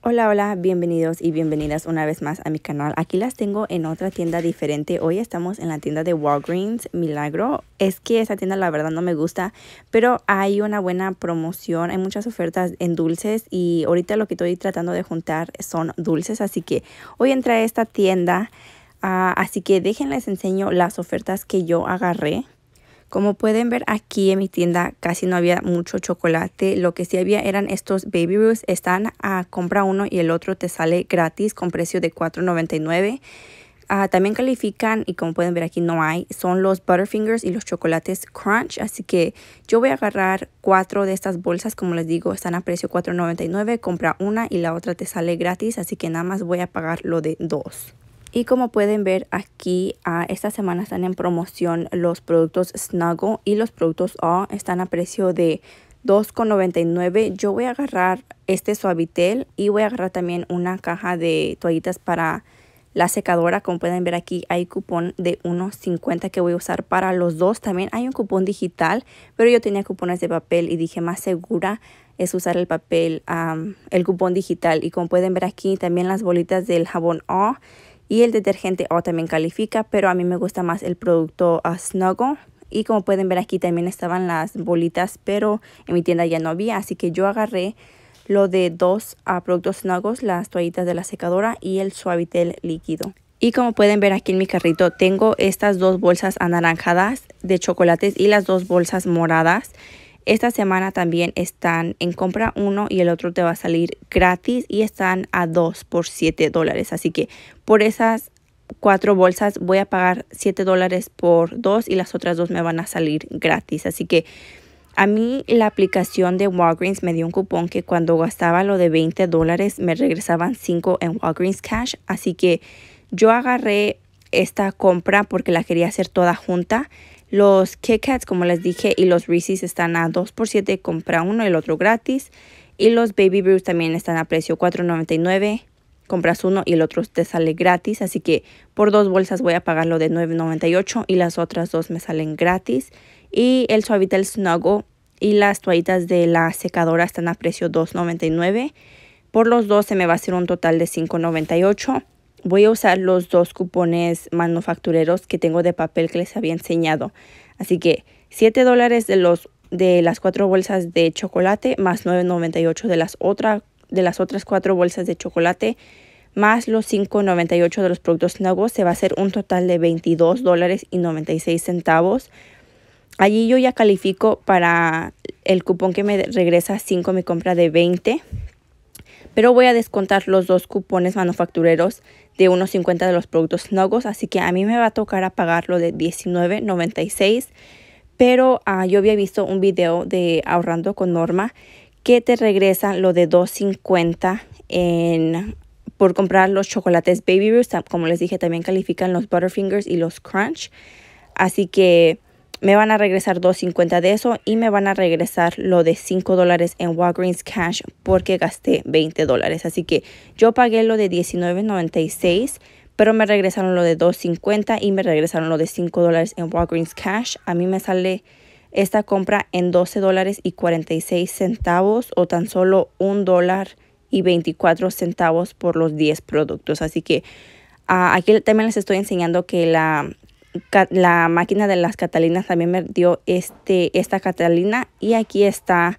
Hola, hola, bienvenidos y bienvenidas una vez más a mi canal. Aquí las tengo en otra tienda diferente. Hoy estamos en la tienda de Walgreens Milagro. Es que esa tienda la verdad no me gusta, pero hay una buena promoción, hay muchas ofertas en dulces y ahorita lo que estoy tratando de juntar son dulces, así que hoy entré a esta tienda. Ah, así que déjenles enseño las ofertas que yo agarré. Como pueden ver aquí en mi tienda casi no había mucho chocolate. Lo que sí había eran estos Baby roots. Están a compra uno y el otro te sale gratis con precio de $4.99. Ah, también califican, y como pueden ver aquí no hay, son los Butterfingers y los chocolates Crunch. Así que yo voy a agarrar cuatro de estas bolsas. Como les digo, están a precio $4.99. Compra una y la otra te sale gratis. Así que nada más voy a pagar lo de dos. Y como pueden ver aquí, ah, esta semana están en promoción los productos Snuggle y los productos O están a precio de 2,99. Yo voy a agarrar este suavitel y voy a agarrar también una caja de toallitas para la secadora. Como pueden ver aquí hay cupón de 1.50 que voy a usar para los dos. También hay un cupón digital, pero yo tenía cupones de papel y dije más segura es usar el papel, el cupón digital. Y como pueden ver aquí también las bolitas del jabón O y el detergente O oh, también califica, pero a mí me gusta más el producto uh, Y como pueden ver aquí también estaban las bolitas, pero en mi tienda ya no había, así que yo agarré lo de dos ah, productos Snuggles, las toallitas de la secadora y el suavitel líquido. Y como pueden ver aquí en mi carrito tengo estas dos bolsas anaranjadas de chocolates y las dos bolsas moradas. Esta semana también están en compra uno y el otro te va a salir gratis y están a dos por 7 dólares. Así que por esas cuatro bolsas voy a pagar 7 dólares por dos y las otras dos me van a salir gratis. Así que a mí la aplicación de Walgreens me dio un cupón que cuando gastaba lo de 20 dólares me regresaban 5 en Walgreens Cash. Así que yo agarré esta compra porque la quería hacer toda junta. Los Kit Kats, como les dije, y los Reese's están a 2 por 7 compra uno y el otro gratis. Y los Baby Brews también están a precio $4.99. Compras uno y el otro te sale gratis. Así que por dos bolsas voy a pagarlo de $9.98 y las otras dos me salen gratis. Y el Suavitel Snuggle y las toallitas de la secadora están a precio $2.99. Por los dos se me va a hacer un total de $5.98. Voy a usar los dos cupones manufactureros que tengo de papel que les había enseñado. Así que 7 dólares de, de las cuatro bolsas de chocolate más 9.98 de, las de las otras cuatro bolsas de chocolate más los 5.98 de los productos nuevos se va a hacer un total de $22.96. dólares y centavos. Allí yo ya califico para el cupón que me regresa 5 mi compra de 20. Pero voy a descontar los dos cupones manufactureros de unos 50 de los productos Snuggles. así que a mí me va a tocar a pagarlo de $19.96, pero ah, yo había visto un video de ahorrando con Norma que te regresa lo de $2.50 en por comprar los chocolates Baby Ruth, como les dije, también califican los Butterfingers y los Crunch. Así que me van a regresar 2.50 de eso y me van a regresar lo de 5 dólares en Walgreens Cash porque gasté 20 dólares. Así que yo pagué lo de 19.96, pero me regresaron lo de 2.50 y me regresaron lo de 5 dólares en Walgreens Cash. A mí me sale esta compra en $12.46 dólares o tan solo $1.24 por los 10 productos. Así que ah, aquí también les estoy enseñando que la la máquina de las Catalinas también me dio este, esta Catalina y aquí está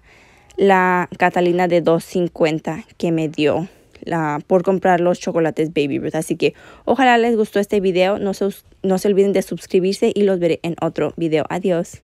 la Catalina de 250 que me dio la, por comprar los chocolates Baby Ruth. Así que ojalá les gustó este video. No se, no se olviden de suscribirse y los veré en otro video. Adiós.